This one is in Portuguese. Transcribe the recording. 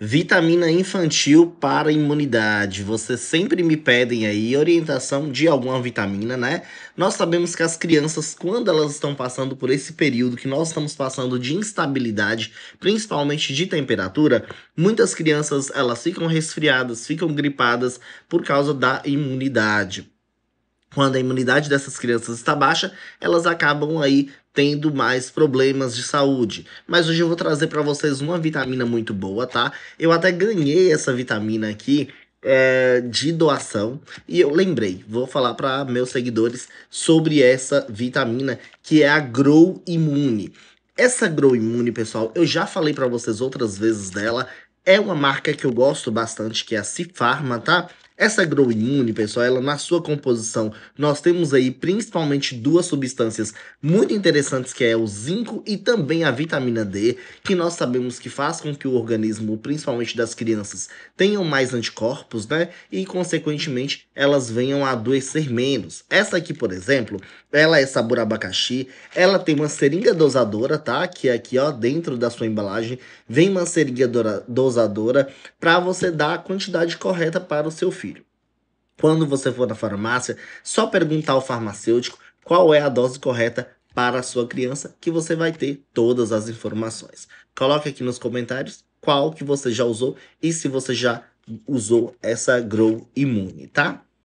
Vitamina infantil para imunidade. Vocês sempre me pedem aí orientação de alguma vitamina, né? Nós sabemos que as crianças, quando elas estão passando por esse período que nós estamos passando de instabilidade, principalmente de temperatura, muitas crianças elas ficam resfriadas, ficam gripadas por causa da imunidade quando a imunidade dessas crianças está baixa, elas acabam aí tendo mais problemas de saúde. Mas hoje eu vou trazer para vocês uma vitamina muito boa, tá? Eu até ganhei essa vitamina aqui é, de doação e eu lembrei, vou falar para meus seguidores sobre essa vitamina que é a Grow Imune. Essa Grow Imune, pessoal, eu já falei para vocês outras vezes dela. É uma marca que eu gosto bastante, que é a Cifarma, tá? Essa grow imune, pessoal, ela na sua composição, nós temos aí principalmente duas substâncias muito interessantes que é o zinco e também a vitamina D, que nós sabemos que faz com que o organismo, principalmente das crianças, tenham mais anticorpos, né? E consequentemente, elas venham a adoecer menos. Essa aqui, por exemplo, ela é sabor abacaxi, ela tem uma seringa dosadora, tá? Que é aqui, ó, dentro da sua embalagem, vem uma seringa dosadora para você dar a quantidade correta para o seu filho. Quando você for na farmácia, só perguntar ao farmacêutico qual é a dose correta para a sua criança, que você vai ter todas as informações. Coloque aqui nos comentários qual que você já usou e se você já usou essa Grow Imune, tá?